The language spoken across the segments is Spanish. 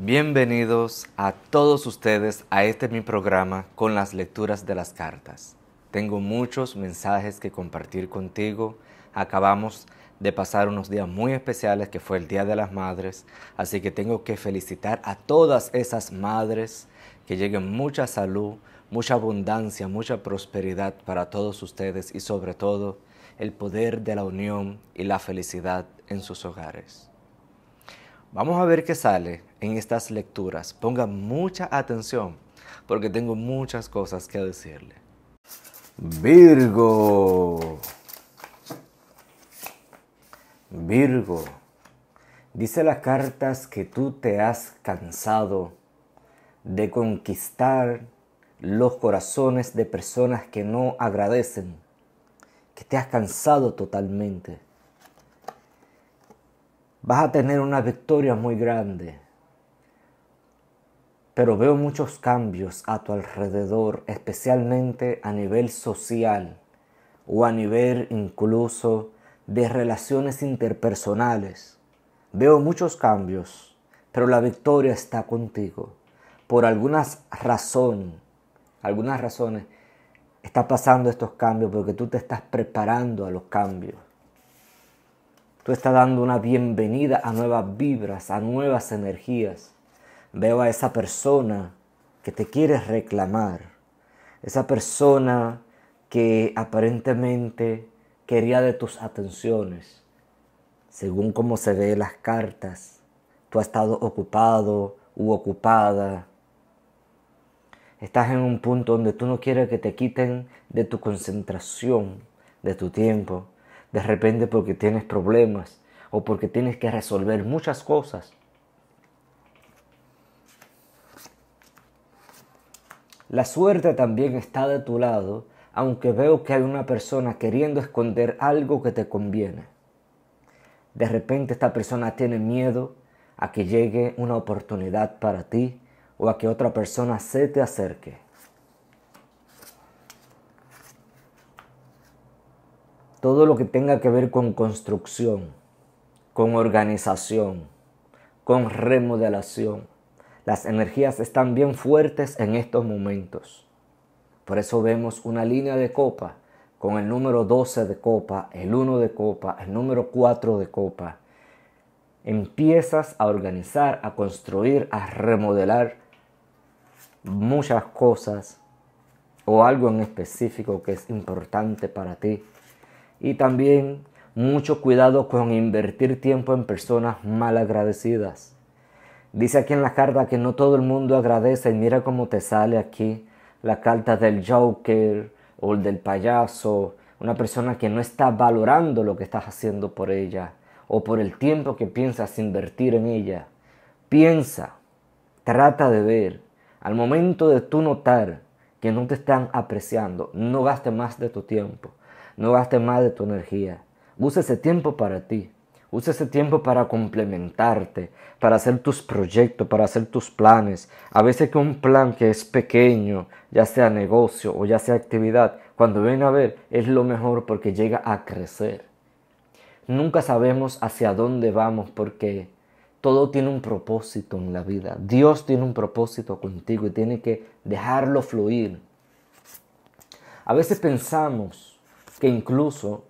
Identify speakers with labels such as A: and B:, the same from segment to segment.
A: Bienvenidos a todos ustedes a este mi programa con las lecturas de las cartas. Tengo muchos mensajes que compartir contigo. Acabamos de pasar unos días muy especiales que fue el Día de las Madres, así que tengo que felicitar a todas esas madres que lleguen mucha salud, mucha abundancia, mucha prosperidad para todos ustedes y sobre todo el poder de la unión y la felicidad en sus hogares. Vamos a ver qué sale en estas lecturas. Ponga mucha atención porque tengo muchas cosas que decirle. Virgo. Virgo. Dice las cartas que tú te has cansado de conquistar los corazones de personas que no agradecen, que te has cansado totalmente vas a tener una victoria muy grande, Pero veo muchos cambios a tu alrededor, especialmente a nivel social o a nivel incluso de relaciones interpersonales. Veo muchos cambios, pero la victoria está contigo. Por algunas razón, algunas razones, está pasando estos cambios porque tú te estás preparando a los cambios. Tú estás dando una bienvenida a nuevas vibras, a nuevas energías. Veo a esa persona que te quiere reclamar, esa persona que aparentemente quería de tus atenciones. Según como se ve las cartas, tú has estado ocupado u ocupada. Estás en un punto donde tú no quieres que te quiten de tu concentración, de tu tiempo, de repente porque tienes problemas o porque tienes que resolver muchas cosas. La suerte también está de tu lado, aunque veo que hay una persona queriendo esconder algo que te conviene. De repente esta persona tiene miedo a que llegue una oportunidad para ti o a que otra persona se te acerque. todo lo que tenga que ver con construcción, con organización, con remodelación. Las energías están bien fuertes en estos momentos. Por eso vemos una línea de copa con el número 12 de copa, el 1 de copa, el número 4 de copa. Empiezas a organizar, a construir, a remodelar muchas cosas o algo en específico que es importante para ti y también mucho cuidado con invertir tiempo en personas mal agradecidas. Dice aquí en la carta que no todo el mundo agradece y mira cómo te sale aquí la carta del Joker o el del payaso, una persona que no está valorando lo que estás haciendo por ella o por el tiempo que piensas invertir en ella. Piensa, trata de ver, al momento de tú notar que no te están apreciando, no gastes más de tu tiempo. No gastes más de tu energía. Usa ese tiempo para ti. Usa ese tiempo para complementarte, para hacer tus proyectos, para hacer tus planes. A veces que un plan que es pequeño, ya sea negocio o ya sea actividad, cuando viene a ver es lo mejor porque llega a crecer. Nunca sabemos hacia dónde vamos porque todo tiene un propósito en la vida. Dios tiene un propósito contigo y tiene que dejarlo fluir. A veces pensamos que incluso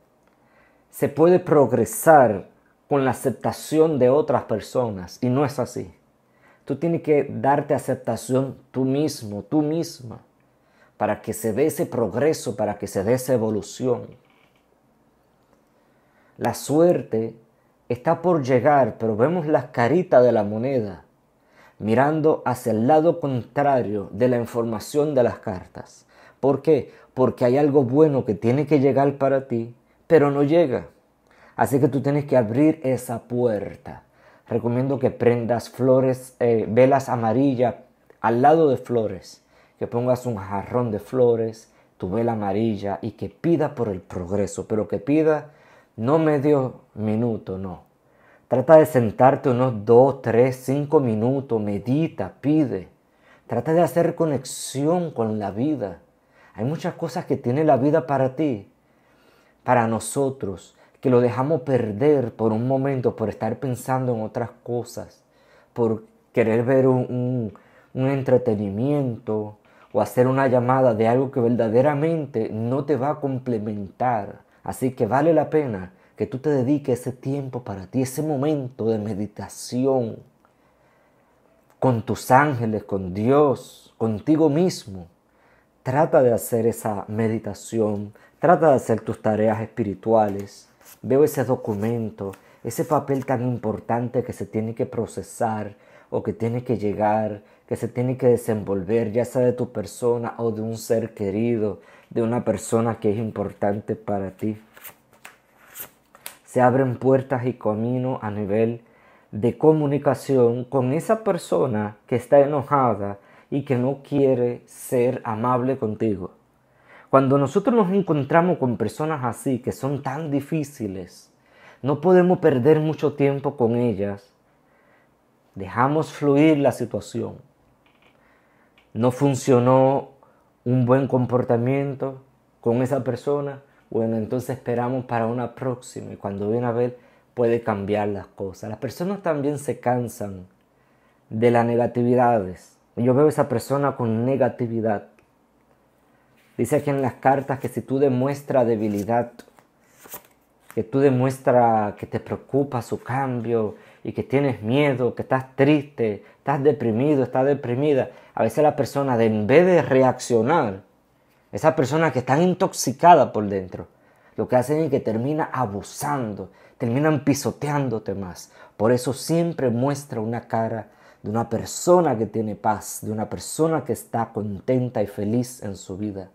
A: se puede progresar con la aceptación de otras personas y no es así. Tú tienes que darte aceptación tú mismo, tú misma, para que se dé ese progreso, para que se dé esa evolución. La suerte está por llegar, pero vemos las caritas de la moneda mirando hacia el lado contrario de la información de las cartas. ¿Por qué? porque hay algo bueno que tiene que llegar para ti, pero no llega. Así que tú tienes que abrir esa puerta. Recomiendo que prendas flores, eh, velas amarillas al lado de flores, que pongas un jarrón de flores, tu vela amarilla y que pida por el progreso, pero que pida no medio minuto, no. Trata de sentarte unos 2, 3, 5 minutos, medita, pide. Trata de hacer conexión con la vida. Hay muchas cosas que tiene la vida para ti, para nosotros, que lo dejamos perder por un momento por estar pensando en otras cosas, por querer ver un, un entretenimiento o hacer una llamada de algo que verdaderamente no te va a complementar. Así que vale la pena que tú te dediques ese tiempo para ti, ese momento de meditación con tus ángeles, con Dios, contigo mismo Trata de hacer esa meditación, trata de hacer tus tareas espirituales. Veo ese documento, ese papel tan importante que se tiene que procesar o que tiene que llegar, que se tiene que desenvolver, ya sea de tu persona o de un ser querido, de una persona que es importante para ti. Se abren puertas y caminos a nivel de comunicación con esa persona que está enojada, y que no quiere ser amable contigo. Cuando nosotros nos encontramos con personas así, que son tan difíciles, no podemos perder mucho tiempo con ellas. Dejamos fluir la situación. No funcionó un buen comportamiento con esa persona. Bueno, entonces esperamos para una próxima y cuando viene a ver puede cambiar las cosas. Las personas también se cansan de las negatividades yo veo a esa persona con negatividad. Dice aquí en las cartas que si tú demuestras debilidad, que tú demuestras que te preocupa su cambio y que tienes miedo, que estás triste, estás deprimido, estás deprimida, a veces la persona, en vez de reaccionar, esa persona que está intoxicada por dentro, lo que hacen es que termina abusando, terminan pisoteándote más. Por eso siempre muestra una cara de una persona que tiene paz, de una persona que está contenta y feliz en su vida.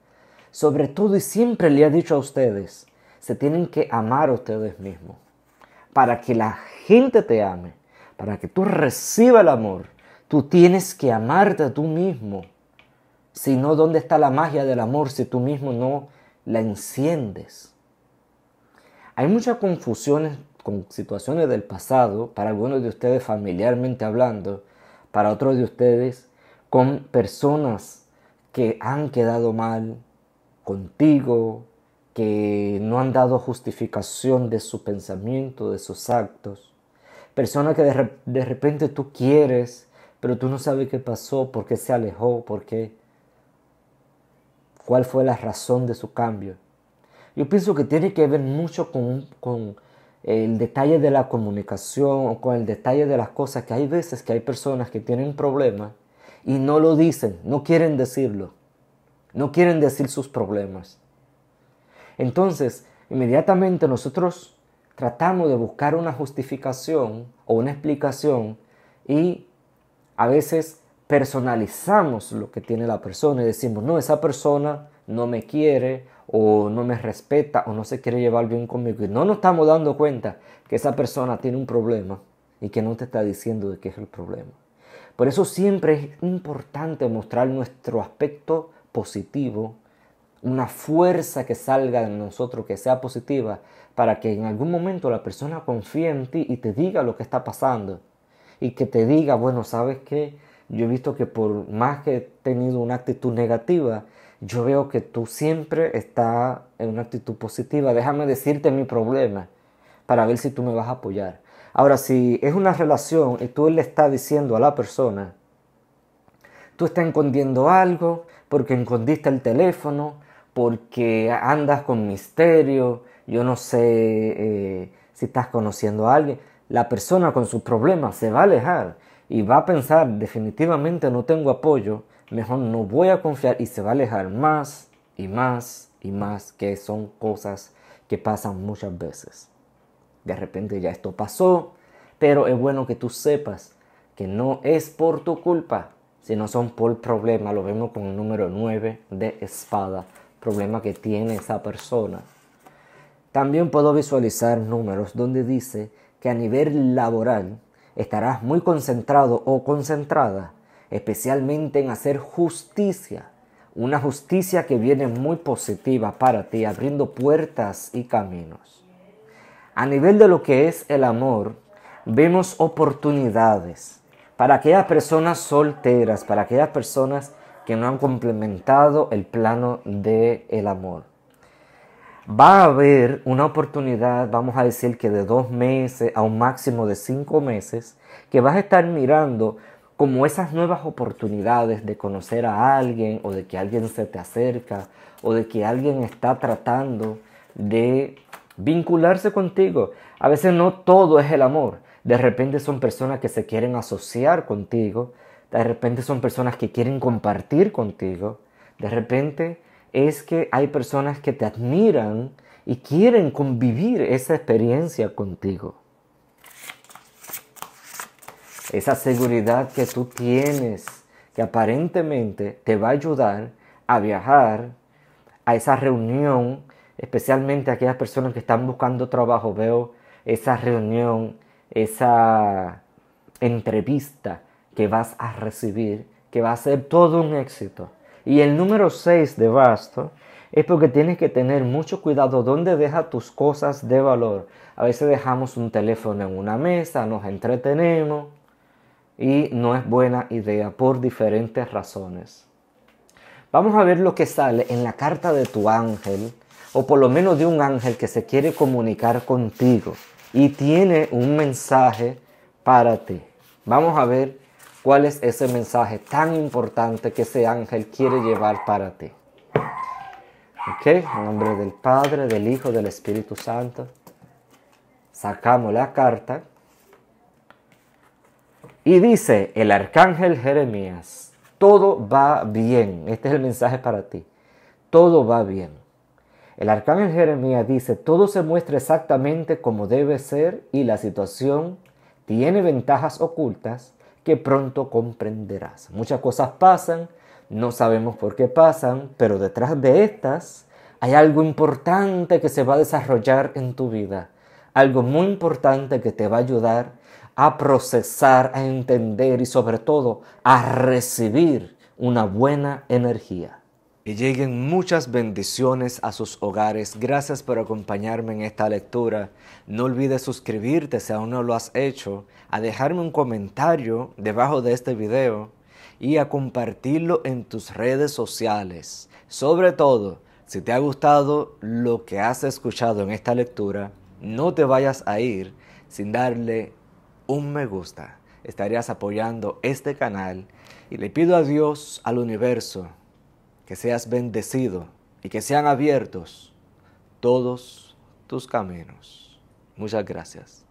A: Sobre todo y siempre le he dicho a ustedes, se tienen que amar a ustedes mismos. Para que la gente te ame, para que tú recibas el amor, tú tienes que amarte a tú mismo. Si no, ¿dónde está la magia del amor si tú mismo no la enciendes? Hay muchas confusiones con situaciones del pasado, para algunos de ustedes familiarmente hablando, para otros de ustedes con personas que han quedado mal contigo, que no han dado justificación de su pensamiento, de sus actos. Personas que de, repente tú quieres, pero tú no sabes qué pasó, por qué se alejó, por qué cuál fue la razón de su cambio. Yo pienso que tiene que ver mucho con, con, el detalle de la comunicación o con el detalle de las cosas, que hay veces que hay personas que tienen problemas y no lo dicen, no quieren decirlo, no quieren decir sus problemas. Entonces, inmediatamente nosotros tratamos de buscar una justificación o una explicación y a veces personalizamos lo que tiene la persona y decimos, no, esa persona no me quiere o no me respeta o no se quiere llevar bien conmigo y no nos estamos dando cuenta que esa persona tiene un problema y que no te está diciendo de qué es el problema. Por eso siempre es importante mostrar nuestro aspecto positivo, una fuerza que salga de nosotros, que sea positiva, para que en algún momento la persona confíe en ti y te diga lo que está pasando. Y que te diga, bueno, ¿sabes qué? Yo he visto que por más que he tenido una actitud negativa, yo veo que tú siempre estás en una actitud positiva. Déjame decirte mi problema para ver si tú me vas a apoyar. Ahora, si es una relación y tú le estás diciendo a la persona, tú estás escondiendo algo porque escondiste el teléfono, porque andas con misterio, yo no sé eh, si estás conociendo a alguien, la persona con sus problemas se va a alejar y va a pensar definitivamente no tengo apoyo mejor no voy a confiar y se va a alejar más y más y más, que son cosas que pasan muchas veces. De repente ya esto pasó, pero es bueno que tú sepas que no es por tu culpa, sino son por problema. Lo vemos con el número 9 de espada, problema que tiene esa persona. También puedo visualizar números donde dice que a nivel laboral estarás muy concentrado o concentrada especialmente en hacer justicia, una justicia que viene muy positiva para ti, abriendo puertas y caminos. A nivel de lo que es el amor, vemos oportunidades para aquellas personas solteras, para aquellas personas que no han complementado el plano del el amor. Va a haber una oportunidad, vamos a decir que de dos meses a un máximo de cinco meses, que vas a estar mirando como esas nuevas oportunidades de conocer a alguien o de que alguien se te acerca o de que alguien está tratando de vincularse contigo. A veces no todo es el amor. De repente son personas que se quieren asociar contigo. De repente son personas que quieren compartir contigo. De repente es que hay personas que te admiran y quieren convivir esa experiencia contigo esa seguridad que tú tienes, que aparentemente te va a ayudar a viajar a esa reunión, especialmente aquellas personas que están buscando trabajo, veo esa reunión, esa entrevista que vas a recibir, que va a ser todo un éxito. Y el número 6 de basto es porque tienes que tener mucho cuidado dónde dejas tus cosas de valor. A veces dejamos un teléfono en una mesa, nos entretenemos, y no es buena idea por diferentes razones. Vamos a ver lo que sale en la carta de tu ángel, o por lo menos de un ángel que se quiere comunicar contigo y tiene un mensaje para ti. Vamos a ver cuál es ese mensaje tan importante que ese ángel quiere llevar para ti. ¿Ok? En nombre del Padre, del Hijo, del Espíritu Santo. Sacamos la carta y dice el arcángel Jeremías, todo va bien. Este es el mensaje para ti. Todo va bien. El arcángel Jeremías dice, todo se muestra exactamente como debe ser y la situación tiene ventajas ocultas que pronto comprenderás. Muchas cosas pasan, no sabemos por qué pasan, pero detrás de estas hay algo importante que se va a desarrollar en tu vida, algo muy importante que te va a ayudar a procesar, a entender y sobre todo a recibir una buena energía. Y lleguen muchas bendiciones a sus hogares. Gracias por acompañarme en esta lectura. No olvides suscribirte si aún no lo has hecho, a dejarme un comentario debajo de este video y a compartirlo en tus redes sociales. Sobre todo, si te ha gustado lo que has escuchado en esta lectura, no te vayas a ir sin darle un me gusta, estarías apoyando este canal y le pido a Dios, al universo, que seas bendecido y que sean abiertos todos tus caminos. Muchas gracias.